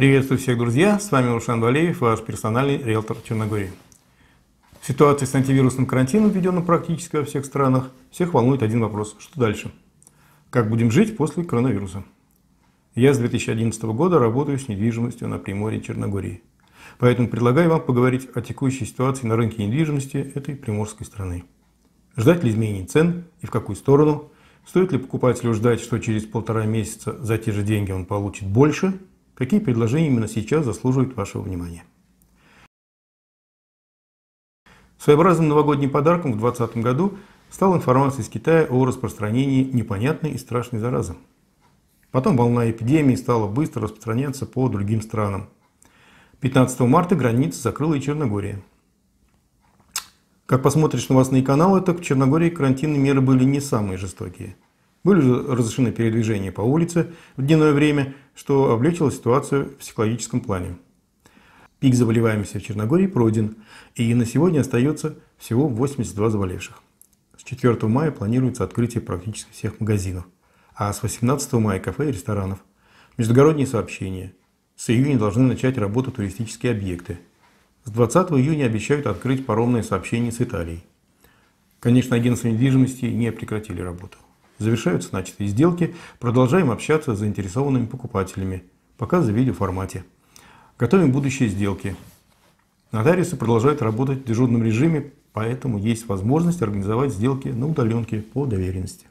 Приветствую всех, друзья! С вами Рушан Валеев, ваш персональный риэлтор Черногории. Ситуация с антивирусным карантином, введенным практически во всех странах, всех волнует один вопрос. Что дальше? Как будем жить после коронавируса? Я с 2011 года работаю с недвижимостью на Приморье Черногории. Поэтому предлагаю вам поговорить о текущей ситуации на рынке недвижимости этой приморской страны. Ждать ли изменений цен и в какую сторону? Стоит ли покупателю ждать, что через полтора месяца за те же деньги он получит больше – Какие предложения именно сейчас заслуживают вашего внимания? Своеобразным новогодним подарком в 2020 году стала информация из Китая о распространении непонятной и страшной заразы. Потом волна эпидемии стала быстро распространяться по другим странам. 15 марта границы закрыла и Черногория. Как посмотришь новостные каналы, так в Черногории карантинные меры были не самые жестокие – были разрешены передвижения по улице в дневное время, что облегчило ситуацию в психологическом плане. Пик заболеваемости в Черногории пройден, и на сегодня остается всего 82 заболевших. С 4 мая планируется открытие практически всех магазинов, а с 18 мая кафе и ресторанов. Междугородние сообщения. С июня должны начать работу туристические объекты. С 20 июня обещают открыть паромные сообщения с Италией. Конечно, агентства недвижимости не прекратили работу. Завершаются начатые сделки, продолжаем общаться с заинтересованными покупателями. пока в видеоформате. Готовим будущие сделки. Нотариусы продолжают работать в дежурном режиме, поэтому есть возможность организовать сделки на удаленке по доверенности.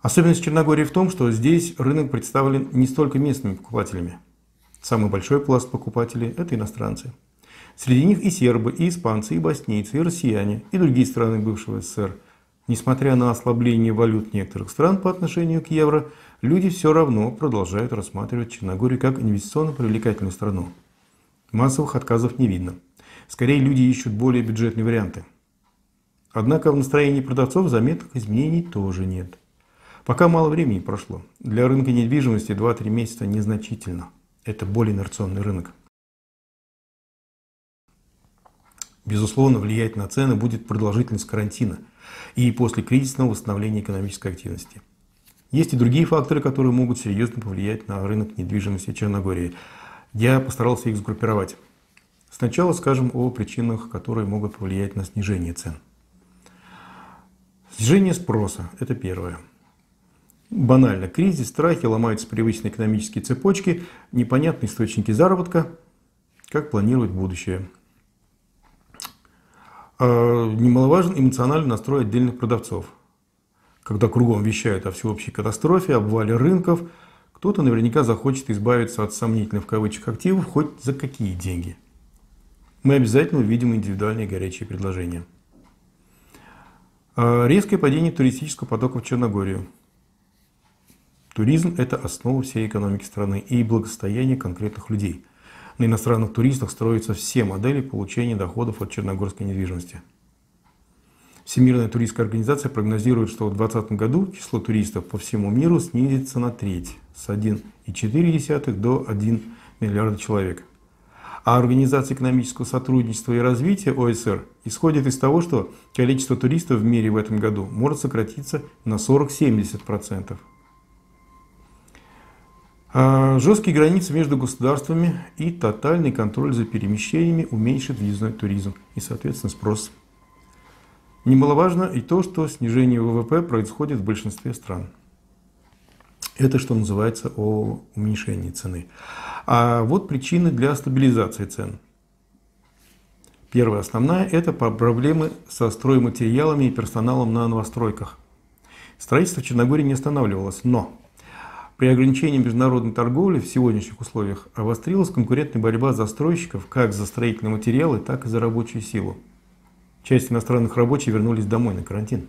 Особенность Черногории в том, что здесь рынок представлен не столько местными покупателями. Самый большой пласт покупателей – это иностранцы. Среди них и сербы, и испанцы, и боснийцы, и россияне, и другие страны бывшего СССР – Несмотря на ослабление валют некоторых стран по отношению к евро, люди все равно продолжают рассматривать Черногорию как инвестиционно привлекательную страну. Массовых отказов не видно. Скорее, люди ищут более бюджетные варианты. Однако в настроении продавцов заметных изменений тоже нет. Пока мало времени прошло. Для рынка недвижимости 2-3 месяца незначительно. Это более инерционный рынок. Безусловно, влиять на цены будет продолжительность карантина – и после кризисного восстановления экономической активности. Есть и другие факторы, которые могут серьезно повлиять на рынок недвижимости Черногории. Я постарался их сгруппировать. Сначала скажем о причинах, которые могут повлиять на снижение цен. Снижение спроса – это первое. Банально. Кризис, страхи, ломаются привычные экономические цепочки, непонятные источники заработка. Как планировать будущее? Э, немаловажен эмоциональный настрой отдельных продавцов. Когда кругом вещают о всеобщей катастрофе, обвале рынков, кто-то наверняка захочет избавиться от сомнительных в кавычках активов хоть за какие деньги. Мы обязательно увидим индивидуальные горячие предложения. Э, резкое падение туристического потока в Черногорию. Туризм – это основа всей экономики страны и благосостояние конкретных людей – на иностранных туристах строятся все модели получения доходов от черногорской недвижимости. Всемирная туристская организация прогнозирует, что в 2020 году число туристов по всему миру снизится на треть с 1,4 до 1 миллиарда человек. А Организация экономического сотрудничества и развития ОСР исходит из того, что количество туристов в мире в этом году может сократиться на 40-70%. А, жесткие границы между государствами и тотальный контроль за перемещениями уменьшит въездной туризм и, соответственно, спрос. Немаловажно и то, что снижение ВВП происходит в большинстве стран. Это что называется о уменьшении цены. А вот причины для стабилизации цен. Первая основная – это проблемы со стройматериалами и персоналом на новостройках. Строительство в Черногории не останавливалось, но при ограничении международной торговли в сегодняшних условиях обострилась конкурентная борьба застройщиков как за строительные материалы, так и за рабочую силу. Часть иностранных рабочих вернулись домой на карантин.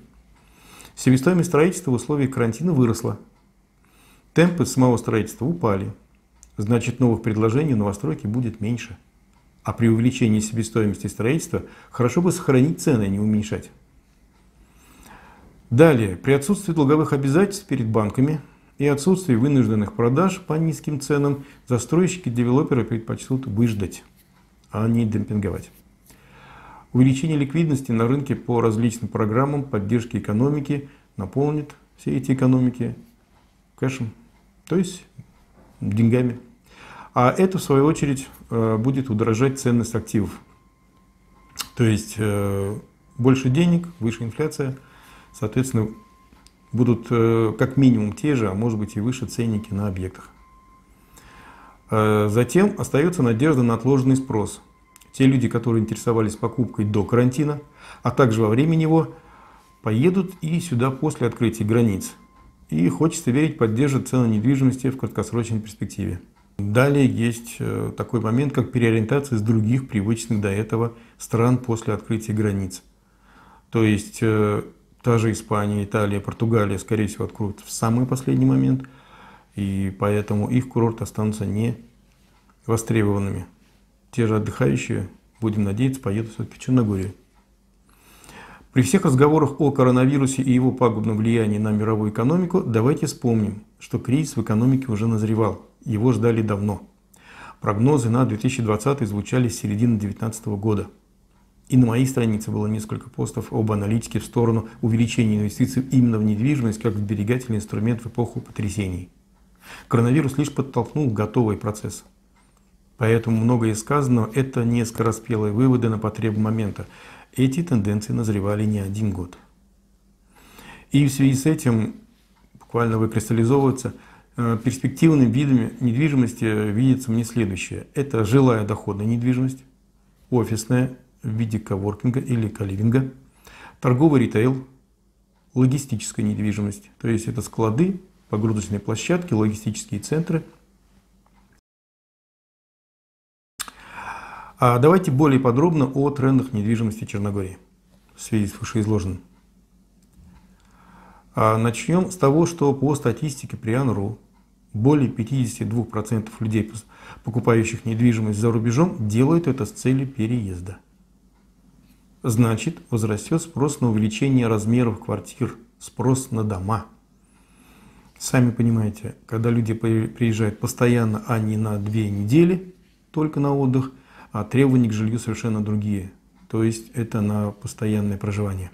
Себестоимость строительства в условиях карантина выросла. Темпы самого строительства упали. Значит, новых предложений у новостройки будет меньше. А при увеличении себестоимости строительства хорошо бы сохранить цены, а не уменьшать. Далее, при отсутствии долговых обязательств перед банками – и отсутствии вынужденных продаж по низким ценам застройщики девелоперы предпочтут выждать, а не демпинговать. Увеличение ликвидности на рынке по различным программам поддержки экономики наполнит все эти экономики кэшем, то есть деньгами. А это, в свою очередь, э, будет удорожать ценность активов. То есть э, больше денег, выше инфляция, соответственно, будут э, как минимум те же, а может быть и выше ценники на объектах. Э, затем остается надежда на отложенный спрос. Те люди, которые интересовались покупкой до карантина, а также во время него, поедут и сюда после открытия границ. И хочется верить, поддержат цены недвижимости в краткосрочной перспективе. Далее есть э, такой момент, как переориентация с других привычных до этого стран после открытия границ. То есть Та же Испания, Италия, Португалия, скорее всего, откроют в самый последний момент, и поэтому их курорты останутся не востребованными. Те же отдыхающие, будем надеяться, поедут все-таки в Черногорию. При всех разговорах о коронавирусе и его пагубном влиянии на мировую экономику, давайте вспомним, что кризис в экономике уже назревал, его ждали давно. Прогнозы на 2020 звучали с середины 2019 года – и на моей странице было несколько постов об аналитике в сторону увеличения инвестиций именно в недвижимость как сберегательный инструмент в эпоху потрясений. Коронавирус лишь подтолкнул готовый процесс. Поэтому многое сказанного – это не скороспелые выводы на потребу момента. Эти тенденции назревали не один год. И в связи с этим буквально выкристаллизовываются э, перспективными видами недвижимости видится мне следующее. Это жилая доходная недвижимость, офисная в виде коворкинга или коливинга, торговый ритейл, логистическая недвижимость, то есть это склады, погрузочные площадки, логистические центры. А давайте более подробно о трендах недвижимости Черногории в связи с вышеизложенным. А начнем с того, что по статистике при АНРУ более 52% людей, покупающих недвижимость за рубежом, делают это с целью переезда значит возрастет спрос на увеличение размеров квартир, спрос на дома. Сами понимаете, когда люди приезжают постоянно, а не на две недели только на отдых, а требования к жилью совершенно другие, то есть это на постоянное проживание.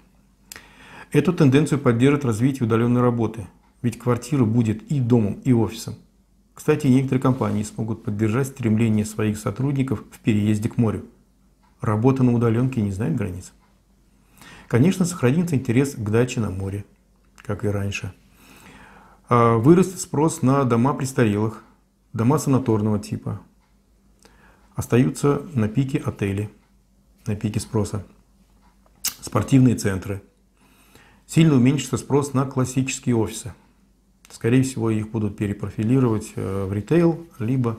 Эту тенденцию поддержит развитие удаленной работы, ведь квартира будет и домом, и офисом. Кстати, некоторые компании смогут поддержать стремление своих сотрудников в переезде к морю. Работа на удаленке не знает границ. Конечно, сохранится интерес к даче на море, как и раньше. А, Вырос спрос на дома престарелых, дома санаторного типа. Остаются на пике отели, на пике спроса. Спортивные центры. Сильно уменьшится спрос на классические офисы. Скорее всего, их будут перепрофилировать э, в ритейл, либо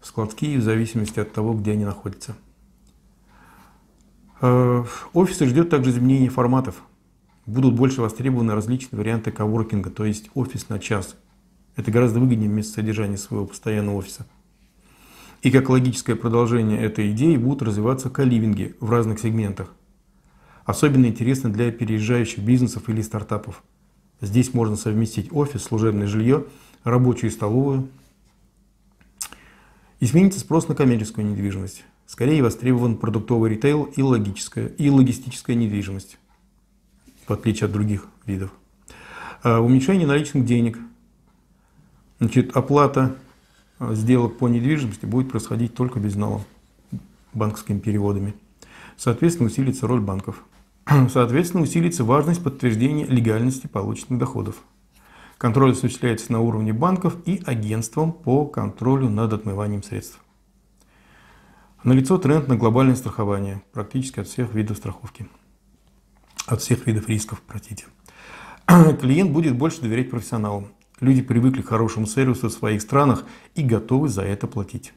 в складские, в зависимости от того, где они находятся. Э, офисы ждет также изменение форматов. Будут больше востребованы различные варианты коворкинга, то есть офис на час. Это гораздо выгоднее вместо содержания своего постоянного офиса. И как логическое продолжение этой идеи будут развиваться каливинги в разных сегментах. Особенно интересно для переезжающих бизнесов или стартапов. Здесь можно совместить офис, служебное жилье, рабочую и столовую. Изменится спрос на коммерческую недвижимость. Скорее востребован продуктовый ритейл и, логическая, и логистическая недвижимость, в отличие от других видов. А, уменьшение наличных денег. Значит, оплата а, сделок по недвижимости будет происходить только без налога банковскими переводами. Соответственно, усилится роль банков. Соответственно, усилится важность подтверждения легальности полученных доходов. Контроль осуществляется на уровне банков и агентством по контролю над отмыванием средств. Налицо тренд на глобальное страхование практически от всех видов страховки, от всех видов рисков, простите. Клиент будет больше доверять профессионалам. Люди привыкли к хорошему сервису в своих странах и готовы за это платить.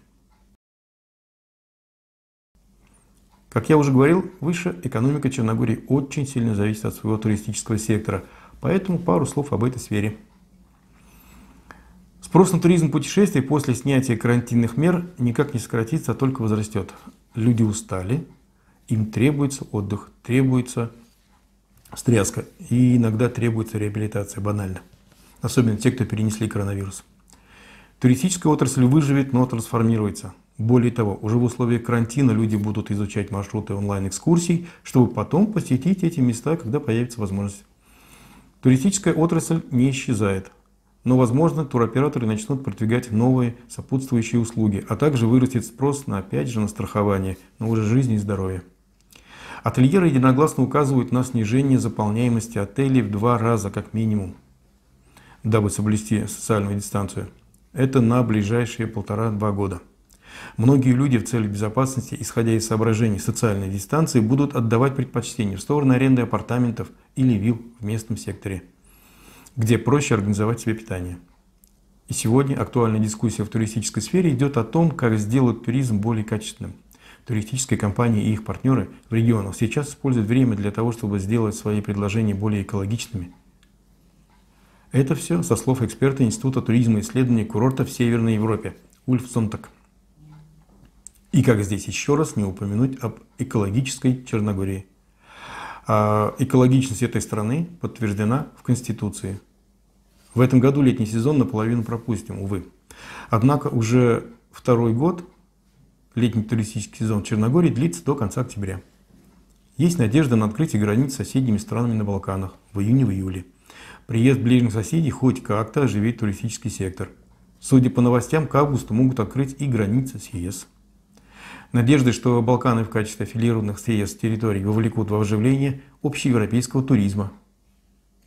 Как я уже говорил, выше экономика Черногории очень сильно зависит от своего туристического сектора, поэтому пару слов об этой сфере. Спрос на туризм путешествий после снятия карантинных мер никак не сократится, а только возрастет. Люди устали, им требуется отдых, требуется стряска и иногда требуется реабилитация, банально. Особенно те, кто перенесли коронавирус. Туристическая отрасль выживет, но трансформируется. Более того, уже в условиях карантина люди будут изучать маршруты онлайн-экскурсий, чтобы потом посетить эти места, когда появится возможность. Туристическая отрасль не исчезает но, возможно, туроператоры начнут продвигать новые сопутствующие услуги, а также вырастет спрос на, опять же, на страхование, но уже жизни и здоровья. Ательеры единогласно указывают на снижение заполняемости отелей в два раза как минимум, дабы соблюсти социальную дистанцию. Это на ближайшие полтора-два года. Многие люди в целях безопасности, исходя из соображений социальной дистанции, будут отдавать предпочтение в сторону аренды апартаментов или вилл в местном секторе где проще организовать себе питание. И сегодня актуальная дискуссия в туристической сфере идет о том, как сделать туризм более качественным. Туристические компании и их партнеры в регионах сейчас используют время для того, чтобы сделать свои предложения более экологичными. Это все со слов эксперта Института туризма и исследований курорта в Северной Европе Ульф Сомтак. И как здесь еще раз не упомянуть об экологической Черногории. А, экологичность этой страны подтверждена в Конституции. В этом году летний сезон наполовину пропустим, увы. Однако уже второй год летний туристический сезон в Черногории длится до конца октября. Есть надежда на открытие границ с соседними странами на Балканах в июне-июле. Приезд ближних соседей хоть как-то оживит туристический сектор. Судя по новостям, к августу могут открыть и границы с ЕС надежды, что Балканы в качестве аффилированных с территорий вовлекут во вживление общеевропейского туризма.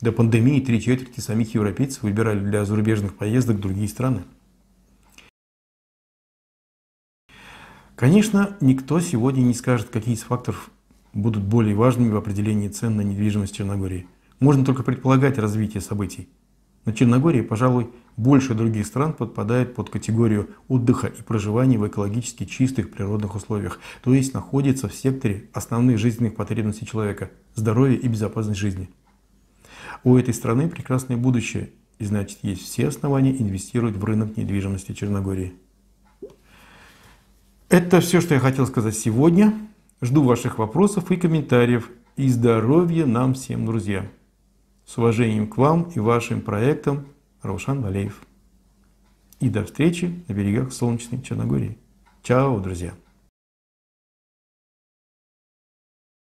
До пандемии три четверти самих европейцев выбирали для зарубежных поездок другие страны. Конечно, никто сегодня не скажет, какие из факторов будут более важными в определении цен на недвижимость в Черногории. Можно только предполагать развитие событий. Но Черногория, пожалуй, больше других стран подпадает под категорию отдыха и проживания в экологически чистых природных условиях, то есть находится в секторе основных жизненных потребностей человека – здоровья и безопасность жизни. У этой страны прекрасное будущее, и значит есть все основания инвестировать в рынок недвижимости Черногории. Это все, что я хотел сказать сегодня. Жду ваших вопросов и комментариев. И здоровья нам всем, друзья! С уважением к вам и вашим проектам, Раушан Валеев. И до встречи на берегах солнечной Черногории. Чао, друзья!